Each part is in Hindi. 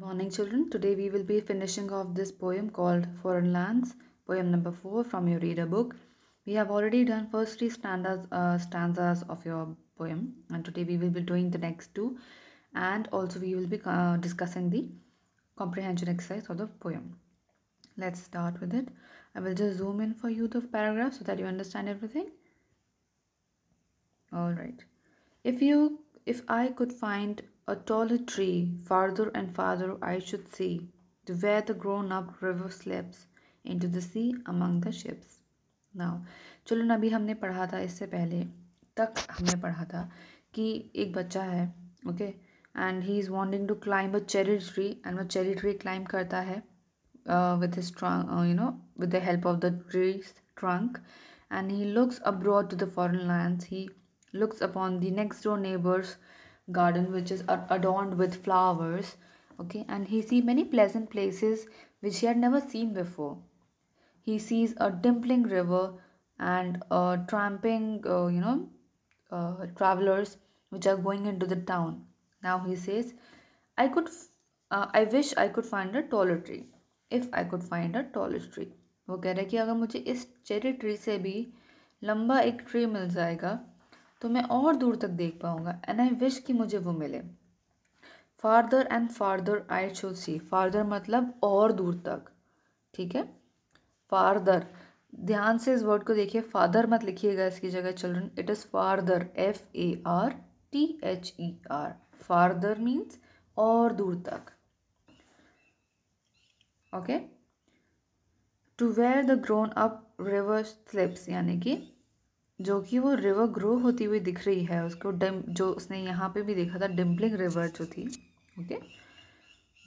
Morning children, today we will be finishing off this poem called Foreign Lands, poem number 4 from your reader book. We have already done first three stanzas, uh, stanzas of your poem and today we will be doing the next two and also we will be uh, discussing the comprehension exercise of the poem. Let's start with it. I will just zoom in for you the paragraph so that you understand everything. Alright. If you, if I could find a taller tree, farther and farther I should see, to where the grown-up river slips into the sea among the ships. Now, चलो अभी हमने पढ़ा था इससे पहले तक हमने पढ़ा था कि एक बच्चा है okay? And he is wanting to climb a cherry tree, and वो cherry tree climb करता है uh, with his trunk, uh, you know, with the help of the tree's trunk, and he looks abroad to the foreign lands. He looks upon the next door neighbors garden which is adorned with flowers okay and he see many pleasant places which he had never seen before he sees a dimpling river and uh, tramping uh, you know uh, travelers which are going into the town now he says i could uh, i wish i could find a taller tree if i could find a taller tree वो कह रहा है कि अगर मुझे इस चेरी ट्री से भी लंबा एक ट्री मिल जाएगा तो मैं और दूर तक देख पाऊँगा एंड आई विश कि मुझे वो मिले farther and farther I should see farther मतलब और दूर तक ठीक है फार्दर ध्यान से इस वर्ड को देखिए फादर मत लिखिएगा इसकी जगह children it is farther F A R T H E R farther means और दूर तक okay to where the grown up river slips यानी कि जो कि वो रिवर ग्रो होती हुई दिख रही है उसको डिम जो उसने यहाँ पे भी देखा था डिम्पलिंग रिवर जो थी ओके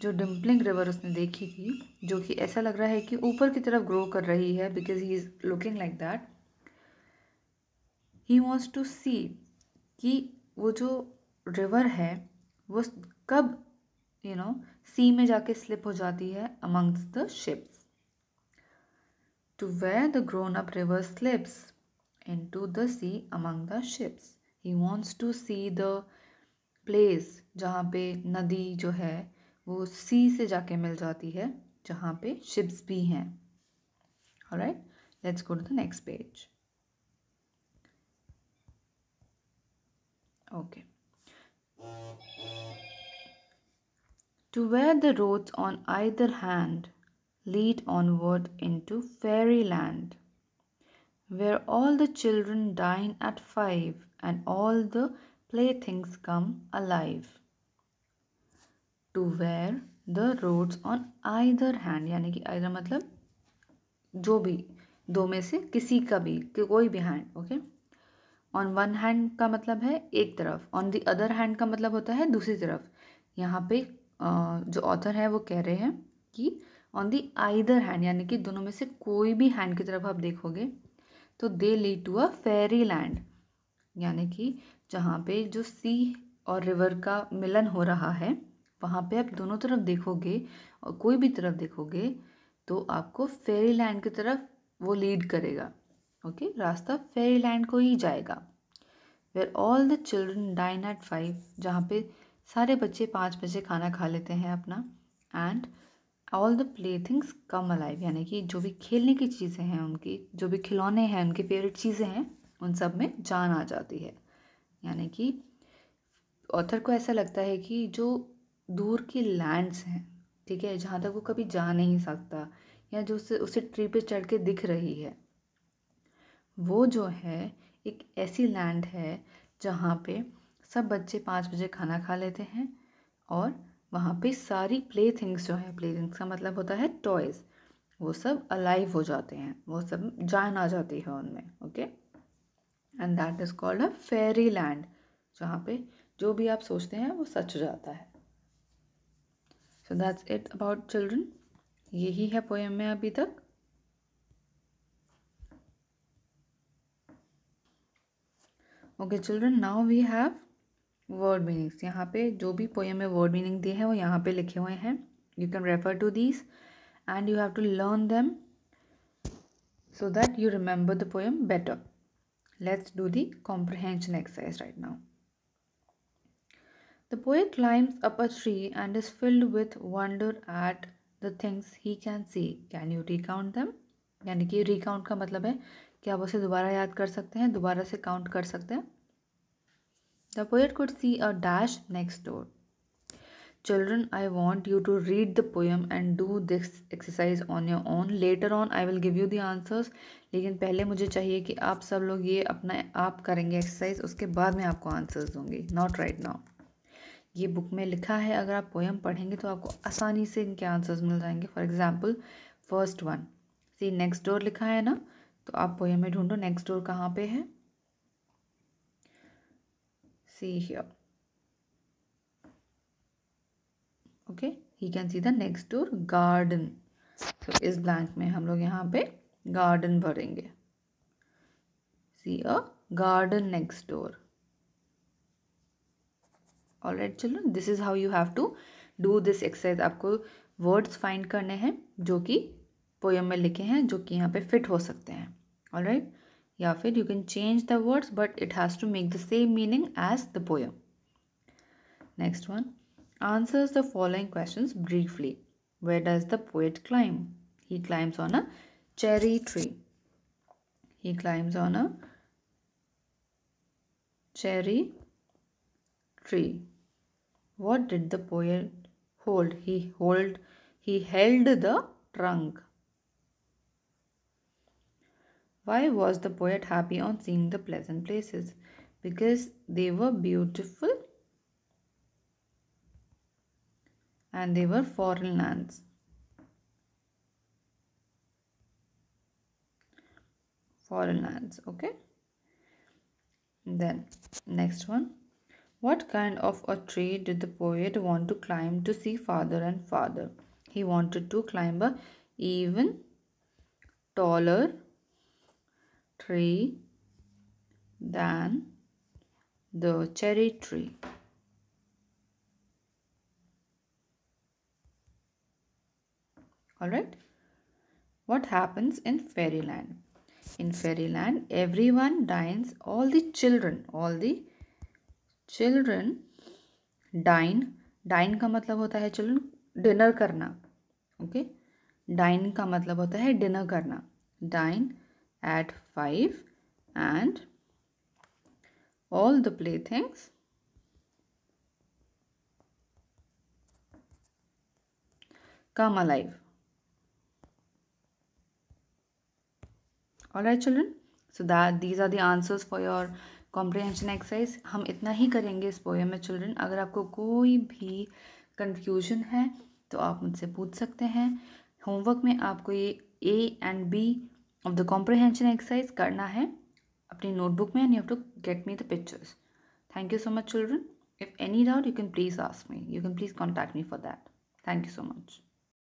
जो डिम्पलिंग रिवर उसने देखी थी जो कि ऐसा लग रहा है कि ऊपर की तरफ ग्रो कर रही है because he is looking like that he wants to see कि वो जो रिवर है वो कब यू नो सी में जाके स्लिप हो जाती है amongst the ships to where the grown up river slips into the sea among the ships. He wants to see the place जहाँ पे नदी जो है वो sea से जाके मिल जाती है जहाँ पे ships भी हैं all right let's go to the next page okay to where the roads on either hand lead onward into fairyland where all the children dine at five and all the playthings come alive. To where the roads on either hand यानी कि either मतलब जो भी दो में से किसी का भी कोई भी hand okay on one hand का मतलब है एक तरफ ऑन द अदर हैंड का मतलब होता है दूसरी तरफ यहाँ पे जो ऑथर है वो कह रहे हैं कि ऑन द आइदर हैंड यानी कि दोनों में से कोई भी हैंड की तरफ आप देखोगे तो they lead to a fairy land यानी कि जहाँ पे जो सी और रिवर का मिलन हो रहा है वहाँ पे आप दोनों तरफ देखोगे और कोई भी तरफ देखोगे तो आपको फेरी लैंड की तरफ वो लीड करेगा ओके रास्ता फेरी लैंड को ही जाएगा where all the children dine at five जहाँ पे सारे बच्चे पाँच बजे खाना खा लेते हैं अपना and all the play things come alive यानी कि जो भी खेलने की चीज़ें हैं उनकी जो भी खिलौने हैं उनकी फेवरेट चीज़ें हैं उन सब में जान आ जाती है यानी कि ऑथर को ऐसा लगता है कि जो दूर की लैंड्स हैं ठीक है जहाँ तक वो कभी जा नहीं सकता या जो उसे उसे ट्री पे चढ़ के दिख रही है वो जो है एक ऐसी लैंड है जहाँ पे सब बच्चे पाँच बजे खाना खा लेते हैं और वहाँ पे सारी प्ले थिंग्स जो हैं प्ले थिंग्स का मतलब होता है टॉयज़ वो सब अलाइव हो जाते हैं वो सब जान आ जाती है उनमें okay and that is called a fairy land जहाँ पे जो भी आप सोचते हैं वो सच हो जाता है so that's it about children यही है पोएम में अभी तक okay children now we have word meanings यहाँ पे जो भी पोएम में वर्ड मीनिंग दिए हैं वो यहाँ पे लिखे हुए हैं you can refer to this and you have to learn them so that you remember the poem better let's do the comprehension exercise right now the poet climbs up a tree and is filled with wonder at the things he can see can you recount them यानी कि रिकाउंट का मतलब है कि आप उसे दोबारा याद कर सकते हैं दोबारा से काउंट कर सकते हैं The poet could see a dash next door. Children, I want you to read the poem and do this exercise on your own. Later on, I will give you the answers. लेकिन पहले मुझे चाहिए कि आप सब लोग ये अपना आप करेंगे एक्सरसाइज उसके बाद मैं आपको आंसर्स दूंगी नॉट राइट नाउ ये बुक में लिखा है अगर आप पोएम पढ़ेंगे तो आपको आसानी से इनके आंसर्स मिल जाएंगे for example first one see next door लिखा है ना तो आप पोएम में ढूंढो नेक्स्ट डोर कहाँ पे है see here okay he can see the next door garden so इस blank में हम लोग यहाँ पे garden भरेंगे see a garden next door alright children this is how you have to do this exercise आपको वर्ड्स फाइंड करने हैं जो कि पोएम में लिखे हैं जो कि यहाँ पे फिट हो सकते हैं ऑलराइट right? या फिर you can change the words but it has to make the same meaning as the poem next one answers the following questions briefly. Where does the poet climb? He climbs on a cherry tree. He climbs on a cherry tree. What did the poet hold? He hold he held the trunk. Why was the poet happy on seeing the pleasant places? Because they were beautiful and they were foreign lands. Foreign lands, okay? Then, next one. What kind of a tree did the poet want to climb to see farther and farther? He wanted to climb a even taller tree than the cherry tree. Alright. What happens in fairyland? In fairyland, everyone dines, all the children, all the children dine. Dine ka matlab hota hai children dinner karna. Okay. Dine ka matlab hota hai dinner karna. Dine at 5 and all the playthings come alive. All right, children, so that these are the answers for your comprehension exercise. हम इतना ही करेंगे इस poem में children. अगर आपको कोई भी confusion है तो आप मुझसे पूछ सकते हैं Homework में आपको ये A and B of the comprehension exercise करना है अपनी नोटबुक में and you have to get me the pictures thank you so much children if any doubt you can please ask me you can please contact me for that thank you so much